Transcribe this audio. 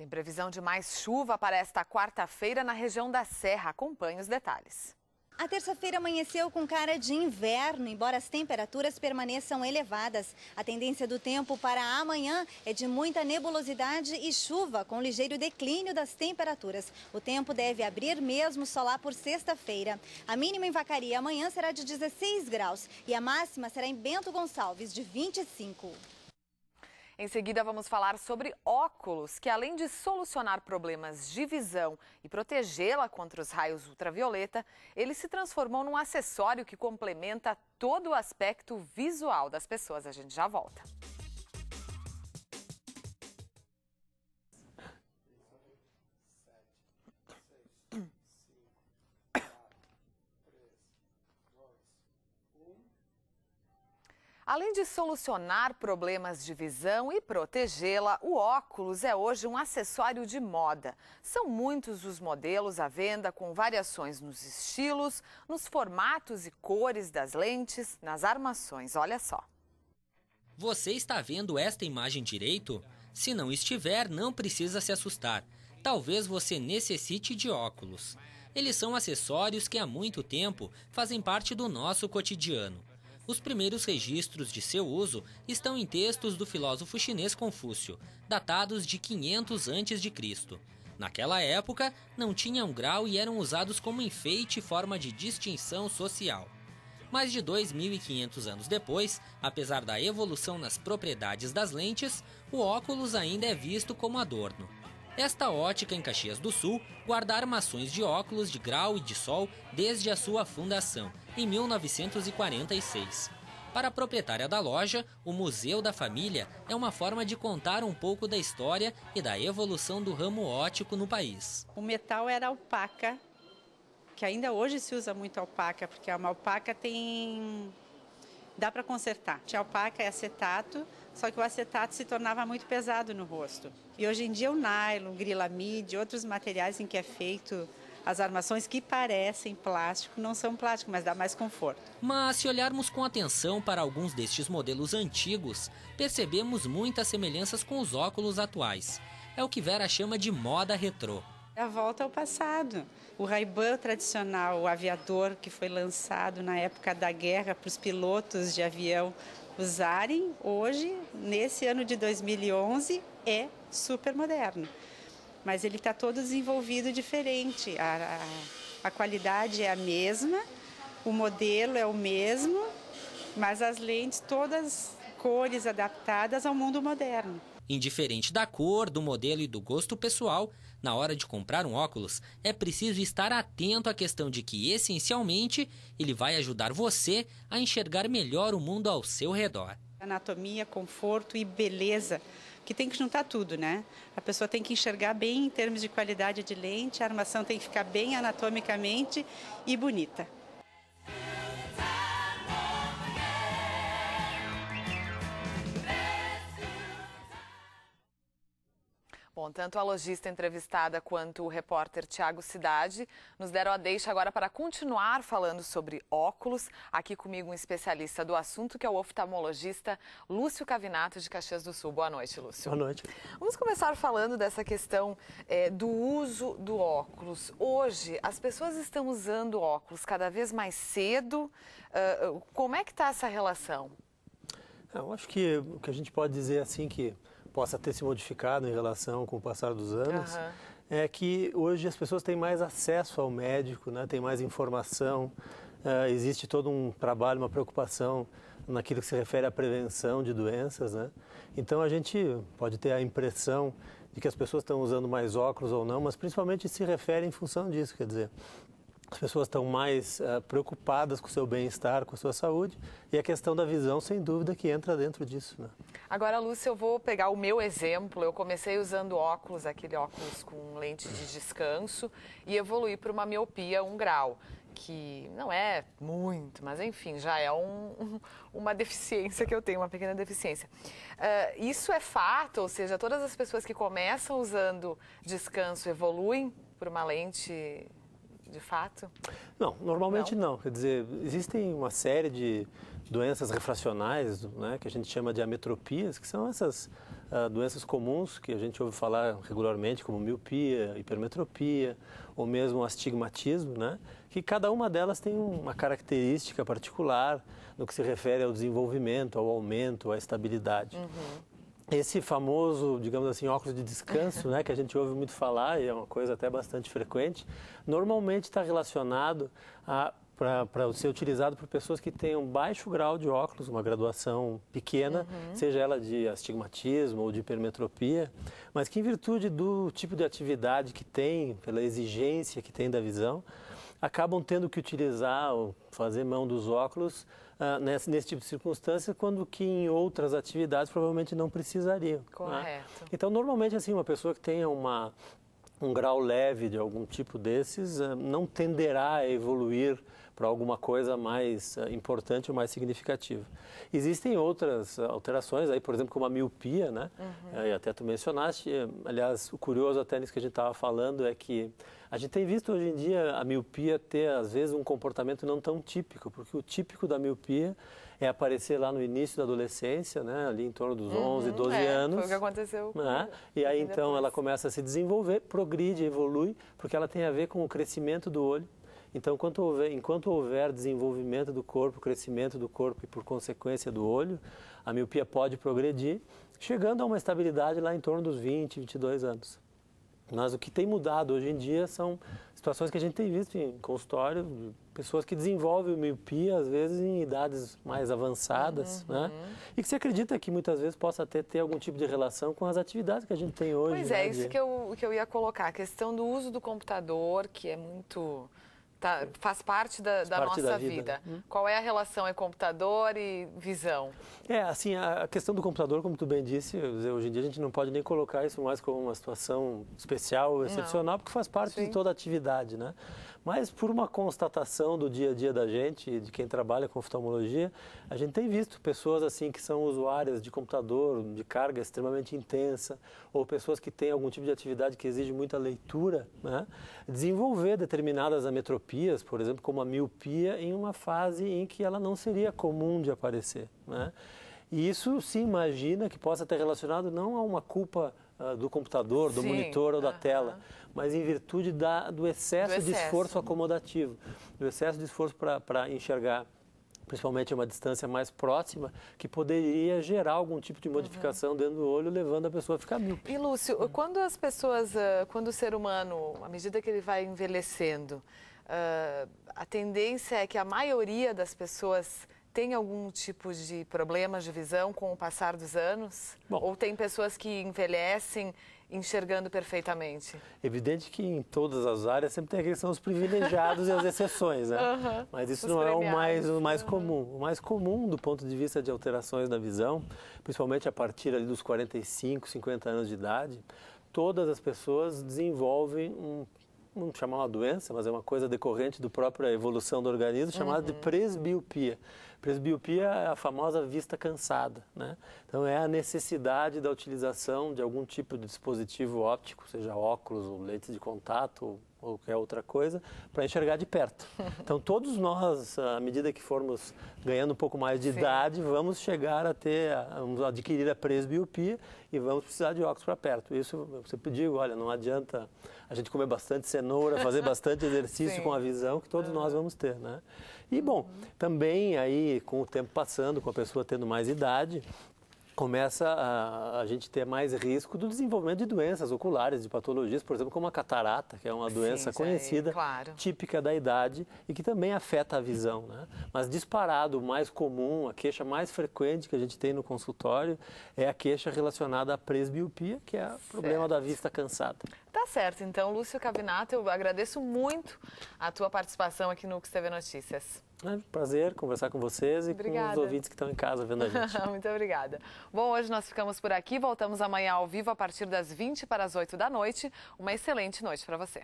Tem previsão de mais chuva para esta quarta-feira na região da Serra. Acompanhe os detalhes. A terça-feira amanheceu com cara de inverno, embora as temperaturas permaneçam elevadas. A tendência do tempo para amanhã é de muita nebulosidade e chuva, com ligeiro declínio das temperaturas. O tempo deve abrir mesmo só lá por sexta-feira. A mínima em Vacaria amanhã será de 16 graus e a máxima será em Bento Gonçalves, de 25. Em seguida, vamos falar sobre óculos, que além de solucionar problemas de visão e protegê-la contra os raios ultravioleta, ele se transformou num acessório que complementa todo o aspecto visual das pessoas. A gente já volta. Além de solucionar problemas de visão e protegê-la, o óculos é hoje um acessório de moda. São muitos os modelos à venda, com variações nos estilos, nos formatos e cores das lentes, nas armações. Olha só. Você está vendo esta imagem direito? Se não estiver, não precisa se assustar. Talvez você necessite de óculos. Eles são acessórios que há muito tempo fazem parte do nosso cotidiano os primeiros registros de seu uso estão em textos do filósofo chinês Confúcio, datados de 500 a.C. Naquela época, não tinham grau e eram usados como enfeite e forma de distinção social. Mais de 2.500 anos depois, apesar da evolução nas propriedades das lentes, o óculos ainda é visto como adorno. Esta ótica em Caxias do Sul guarda armações de óculos de grau e de sol desde a sua fundação, em 1946. Para a proprietária da loja, o Museu da Família é uma forma de contar um pouco da história e da evolução do ramo ótico no país. O metal era alpaca, que ainda hoje se usa muito alpaca, porque a alpaca tem dá para consertar. Tinha alpaca é acetato, só que o acetato se tornava muito pesado no rosto. E hoje em dia o nylon, grilamide, outros materiais em que é feito as armações que parecem plástico não são plástico, mas dá mais conforto. Mas se olharmos com atenção para alguns destes modelos antigos, percebemos muitas semelhanças com os óculos atuais. É o que Vera chama de moda retrô. A volta ao passado. O Ray-Ban tradicional, o aviador que foi lançado na época da guerra para os pilotos de avião usarem, hoje, nesse ano de 2011, é super moderno. Mas ele está todo desenvolvido diferente. A, a, a qualidade é a mesma, o modelo é o mesmo, mas as lentes todas cores adaptadas ao mundo moderno. Indiferente da cor, do modelo e do gosto pessoal, na hora de comprar um óculos, é preciso estar atento à questão de que, essencialmente, ele vai ajudar você a enxergar melhor o mundo ao seu redor. Anatomia, conforto e beleza, que tem que juntar tudo, né? A pessoa tem que enxergar bem em termos de qualidade de lente, a armação tem que ficar bem anatomicamente e bonita. tanto a lojista entrevistada quanto o repórter Tiago Cidade nos deram a deixa agora para continuar falando sobre óculos. Aqui comigo um especialista do assunto, que é o oftalmologista Lúcio Cavinato, de Caxias do Sul. Boa noite, Lúcio. Boa noite. Vamos começar falando dessa questão é, do uso do óculos. Hoje, as pessoas estão usando óculos cada vez mais cedo. Uh, como é que está essa relação? É, eu acho que o que a gente pode dizer é assim que possa ter se modificado em relação com o passar dos anos, uhum. é que hoje as pessoas têm mais acesso ao médico, né? têm mais informação, uh, existe todo um trabalho, uma preocupação naquilo que se refere à prevenção de doenças. Né? Então a gente pode ter a impressão de que as pessoas estão usando mais óculos ou não, mas principalmente se refere em função disso, quer dizer, as pessoas estão mais uh, preocupadas com o seu bem-estar, com a sua saúde, e a questão da visão, sem dúvida, que entra dentro disso. Né? Agora, Lúcia, eu vou pegar o meu exemplo. Eu comecei usando óculos, aquele óculos com lente de descanso, e evolui para uma miopia 1 um grau que não é muito, mas enfim, já é um, uma deficiência que eu tenho, uma pequena deficiência. Uh, isso é fato, ou seja, todas as pessoas que começam usando descanso evoluem para uma lente de fato? Não, normalmente não. não. Quer dizer, existem uma série de doenças refracionais, né, que a gente chama de ametropias, que são essas uh, doenças comuns que a gente ouve falar regularmente, como miopia, hipermetropia, ou mesmo astigmatismo, né, que cada uma delas tem uma característica particular no que se refere ao desenvolvimento, ao aumento, à estabilidade. Uhum esse famoso, digamos assim, óculos de descanso, né, que a gente ouve muito falar e é uma coisa até bastante frequente, normalmente está relacionado a para ser utilizado por pessoas que têm um baixo grau de óculos, uma graduação pequena, uhum. seja ela de astigmatismo ou de hipermetropia, mas que em virtude do tipo de atividade que tem, pela exigência que tem da visão, acabam tendo que utilizar ou fazer mão dos óculos uh, ah, nesse, nesse, tipo de circunstância, quando que em outras atividades provavelmente não precisariam. Né? Correto. Né? Então, normalmente, assim, uma pessoa que tenha uma, um grau leve de algum tipo desses uh, não tenderá a evoluir para alguma coisa mais eh, importante ou mais significativa. Existem outras eh, alterações, aí, por exemplo, como a miopia, né? Uhum. E até tu mencionaste, aliás, o curioso até nisso que a gente estava falando é que a gente tem visto hoje em dia a miopia ter, às vezes, um comportamento não tão típico, porque o típico da miopia é aparecer lá no início da adolescência, né? ali em torno dos 11, uhum, 12 é, anos. Foi o que aconteceu. Né? E aí, então, ela começa a se desenvolver, progride, evolui, porque ela tem a ver com o crescimento do olho, então, enquanto houver, enquanto houver desenvolvimento do corpo, crescimento do corpo e, por consequência, do olho, a miopia pode progredir, chegando a uma estabilidade lá em torno dos 20, 22 anos. Mas o que tem mudado hoje em dia são situações que a gente tem visto em consultório, pessoas que desenvolvem miopia, às vezes, em idades mais avançadas, uhum. né? Uhum. E que se acredita que muitas vezes possa até ter algum tipo de relação com as atividades que a gente tem hoje. Pois é, né? isso que eu, que eu ia colocar, a questão do uso do computador, que é muito Tá, faz parte da, faz da parte nossa da vida. vida. Hum. Qual é a relação é computador e visão? É, assim, a questão do computador, como tu bem disse, hoje em dia a gente não pode nem colocar isso mais como uma situação especial, excepcional, não. porque faz parte Sim. de toda a atividade, né? mas por uma constatação do dia a dia da gente, de quem trabalha com oftalmologia, a gente tem visto pessoas assim que são usuárias de computador, de carga extremamente intensa, ou pessoas que têm algum tipo de atividade que exige muita leitura, né? desenvolver determinadas ametropias, por exemplo, como a miopia, em uma fase em que ela não seria comum de aparecer. Né? E isso se imagina que possa ter relacionado não a uma culpa ah, do computador, do Sim, monitor ou da uh -huh. tela, mas em virtude da, do, excesso do excesso de esforço acomodativo, do excesso de esforço para enxergar principalmente a uma distância mais próxima, que poderia gerar algum tipo de modificação dentro do olho, levando a pessoa a ficar míope. E Lúcio, uhum. quando as pessoas, ah, quando o ser humano, à medida que ele vai envelhecendo, ah, a tendência é que a maioria das pessoas tem algum tipo de problema de visão com o passar dos anos? Bom, Ou tem pessoas que envelhecem enxergando perfeitamente? Evidente que em todas as áreas sempre tem a questão dos privilegiados e as exceções, né? Uhum, Mas isso não premiados. é o mais, o mais uhum. comum. O mais comum do ponto de vista de alterações na visão, principalmente a partir ali dos 45, 50 anos de idade, todas as pessoas desenvolvem um vamos chamar uma doença, mas é uma coisa decorrente da própria evolução do organismo, chamada uhum. de presbiopia. Presbiopia é a famosa vista cansada, né? Então é a necessidade da utilização de algum tipo de dispositivo óptico, seja óculos ou lentes de contato, ou qualquer outra coisa, para enxergar de perto. Então, todos nós, à medida que formos ganhando um pouco mais de Sim. idade, vamos chegar a ter, vamos adquirir a presbiopia e vamos precisar de óculos para perto. Isso você pediu, olha, não adianta a gente comer bastante cenoura, fazer bastante exercício Sim. com a visão que todos nós vamos ter, né? E bom, uhum. também aí com o tempo passando, com a pessoa tendo mais idade, começa a, a gente ter mais risco do desenvolvimento de doenças oculares, de patologias, por exemplo, como a catarata, que é uma doença Sim, conhecida, é, claro. típica da idade e que também afeta a visão. Né? Mas disparado, o mais comum, a queixa mais frequente que a gente tem no consultório é a queixa relacionada à presbiopia, que é o problema da vista cansada. Tá certo, então, Lúcio Cabinato, eu agradeço muito a tua participação aqui no XTV Notícias. É um prazer conversar com vocês e obrigada. com os ouvintes que estão em casa vendo a gente. Muito obrigada. Bom, hoje nós ficamos por aqui. Voltamos amanhã ao vivo a partir das 20 para as 8 da noite. Uma excelente noite para você.